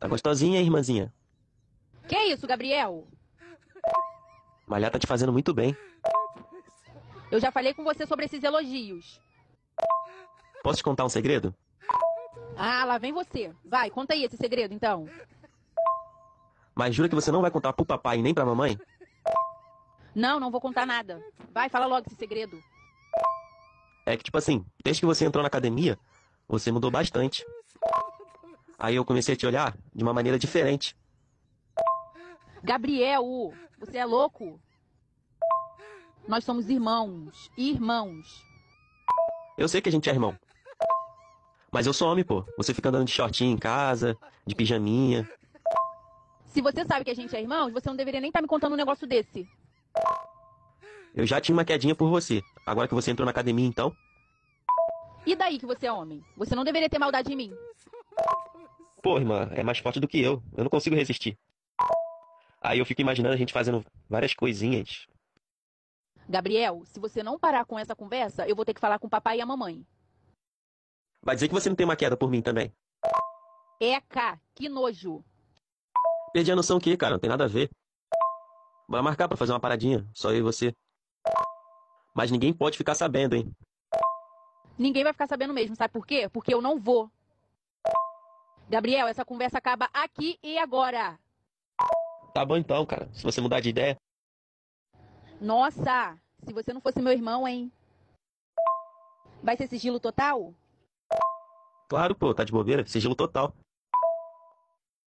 Tá gostosinha, irmãzinha? Que isso, Gabriel? Malhar tá te fazendo muito bem. Eu já falei com você sobre esses elogios. Posso te contar um segredo? Ah, lá vem você. Vai, conta aí esse segredo, então. Mas jura que você não vai contar pro papai nem pra mamãe? Não, não vou contar nada. Vai, fala logo esse segredo. É que, tipo assim, desde que você entrou na academia, você mudou bastante. Aí eu comecei a te olhar de uma maneira diferente. Gabriel, você é louco? Nós somos irmãos. Irmãos. Eu sei que a gente é irmão. Mas eu sou homem, pô. Você fica andando de shortinho em casa, de pijaminha. Se você sabe que a gente é irmão, você não deveria nem estar tá me contando um negócio desse. Eu já tinha uma quedinha por você. Agora que você entrou na academia, então? E daí que você é homem? Você não deveria ter maldade em mim pô, irmã, é mais forte do que eu. Eu não consigo resistir. Aí eu fico imaginando a gente fazendo várias coisinhas. Gabriel, se você não parar com essa conversa, eu vou ter que falar com o papai e a mamãe. Vai dizer que você não tem uma queda por mim também. Eca, que nojo. Perdi a noção que, cara, não tem nada a ver. Bora marcar pra fazer uma paradinha, só eu e você. Mas ninguém pode ficar sabendo, hein? Ninguém vai ficar sabendo mesmo, sabe por quê? Porque eu não vou. Gabriel, essa conversa acaba aqui e agora. Tá bom então, cara. Se você mudar de ideia. Nossa, se você não fosse meu irmão, hein? Vai ser sigilo total? Claro, pô, tá de bobeira. Sigilo total.